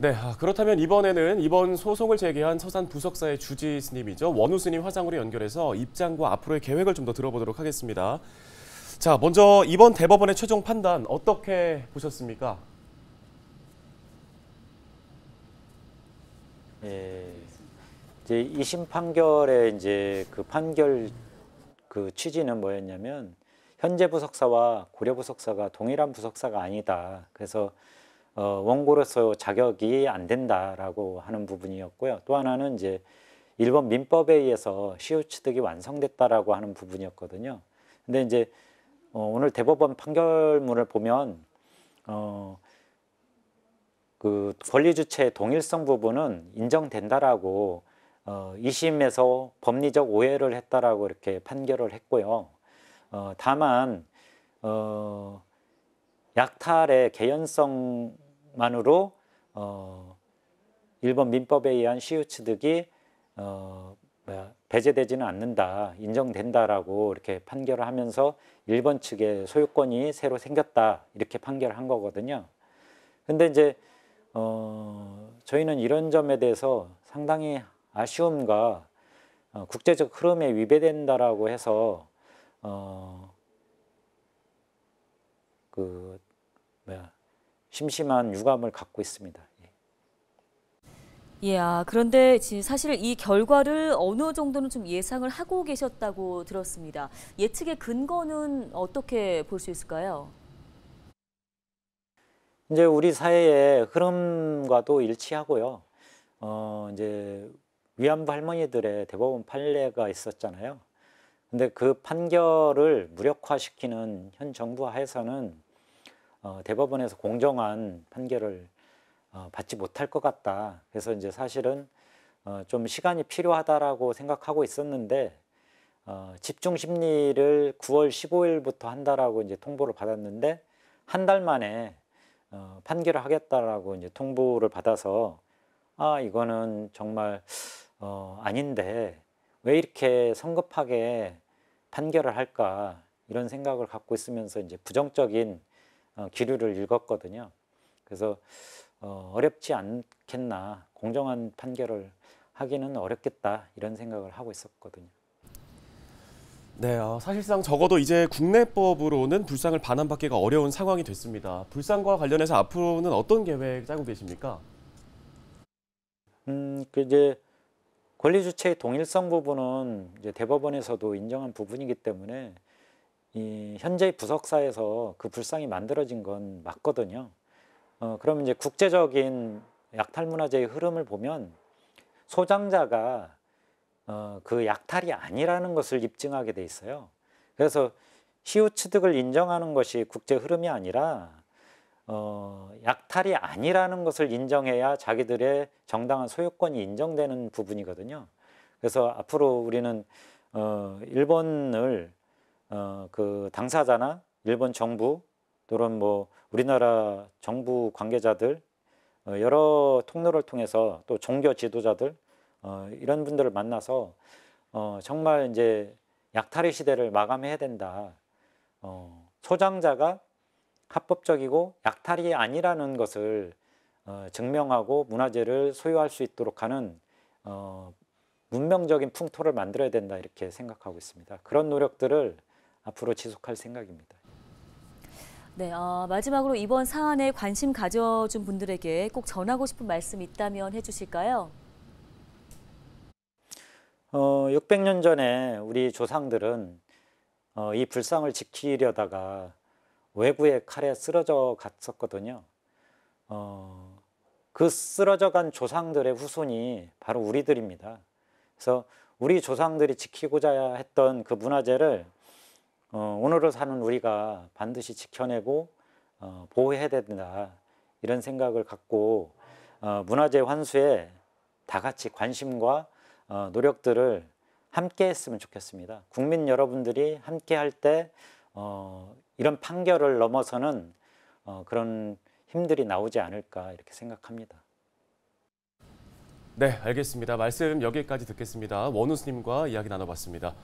네, 아, 그렇다면 이번에는 이번 소송을 제기한 서산 부석사의 주지 스님이죠. 원우 스님 화상으로 연결해서 입장과 앞으로의 계획을 좀 더 들어보도록 하겠습니다. 자, 먼저 이번 대법원의 최종 판단 어떻게 보셨습니까? 예, 이제 2심 판결의 이제 그 판결 그 취지는 뭐였냐면 현재 부석사와 고려 부석사가 동일한 부석사가 아니다. 그래서 어, 원고로서 자격이 안 된다라고 하는 부분이었고요. 또 하나는 이제 일본 민법에 의해서 시효 취득이 완성됐다라고 하는 부분이었거든요. 근데 이제 어, 오늘 대법원 판결문을 보면 어, 그 권리 주체의 동일성 부분은 인정된다라고 어, 2심에서 법리적 오해를 했다라고 이렇게 판결을 했고요. 어, 다만 어, 약탈의 개연성만으로 어, 일본 민법에 의한 시우치득이 어, 뭐야, 배제되지는 않는다, 인정된다라고 이렇게 판결을 하면서 일본 측의 소유권이 새로 생겼다 이렇게 판결을 한 거거든요. 근데 이제 어, 저희는 이런 점에 대해서 상당히 아쉬움과 어, 국제적 흐름에 위배된다라고 해서 어, 그 심심한 유감을 갖고 있습니다. 예, 예 아, 그런데 사실 이 결과를 어느 정도는 좀 예상을 하고 계셨다고 들었습니다. 예측의 근거는 어떻게 볼 수 있을까요? 이제 우리 사회의 흐름과도 일치하고요. 어, 이제 위안부 할머니들의 대법원 판례가 있었잖아요. 근데 그 판결을 무력화시키는 현 정부 하에서는 어, 대법원에서 공정한 판결을 어, 받지 못할 것 같다. 그래서 이제 사실은 어, 좀 시간이 필요하다라고 생각하고 있었는데 어, 집중 심리를 9월 15일부터 한다라고 이제 통보를 받았는데 한 달 만에 어, 판결을 하겠다라고 이제 통보를 받아서 아 이거는 정말 어, 아닌데 왜 이렇게 성급하게 판결을 할까 이런 생각을 갖고 있으면서 이제 부정적인 어, 기류를 읽었거든요. 그래서 어, 어렵지 않겠나 공정한 판결을 하기는 어렵겠다 이런 생각을 하고 있었거든요. 네, 어, 사실상 적어도 이제 국내법으로는 불상을 반환받기가 어려운 상황이 됐습니다. 불상과 관련해서 앞으로는 어떤 계획 짜고 계십니까? 음, 그 이제 권리 주체의 동일성 부분은 이제 대법원에서도 인정한 부분이기 때문에 이 현재 부석사에서 그 불상이 만들어진 건 맞거든요. 어, 그럼 이제 국제적인 약탈 문화제의 흐름을 보면 소장자가 어, 그 약탈이 아니라는 것을 입증하게 돼 있어요. 그래서 시효 취득을 인정하는 것이 국제 흐름이 아니라 어, 약탈이 아니라는 것을 인정해야 자기들의 정당한 소유권이 인정되는 부분이거든요. 그래서 앞으로 우리는 어, 일본을 어, 그 당사자나 일본 정부 또는 뭐 우리나라 정부 관계자들 어, 여러 통로를 통해서 또 종교 지도자들 어, 이런 분들을 만나서 어, 정말 이제 약탈의 시대를 마감해야 된다. 어, 소장자가 합법적이고 약탈이 아니라는 것을 어, 증명하고 문화재를 소유할 수 있도록 하는 어, 문명적인 풍토를 만들어야 된다 이렇게 생각하고 있습니다. 그런 노력들을 앞으로 지속할 생각입니다. 네, 어, 마지막으로 이번 사안에 관심 가져준 분들에게 꼭 전하고 싶은 말씀 있다면 해주실까요? 어, 600년 전에 우리 조상들은 어, 이 불상을 지키려다가 외구의 칼에 쓰러져 갔었거든요. 어, 그 쓰러져 간 조상들의 후손이 바로 우리들입니다. 그래서 우리 조상들이 지키고자 했던 그 문화재를 어, 오늘을 사는 우리가 반드시 지켜내고 어, 보호해야 된다 이런 생각을 갖고 어, 문화재 환수에 다 같이 관심과 어, 노력들을 함께 했으면 좋겠습니다. 국민 여러분들이 함께 할때 어, 이런 판결을 넘어서는 어, 그런 힘들이 나오지 않을까 이렇게 생각합니다. 네, 알겠습니다. 말씀 여기까지 듣겠습니다. 원우스님과 이야기 나눠봤습니다.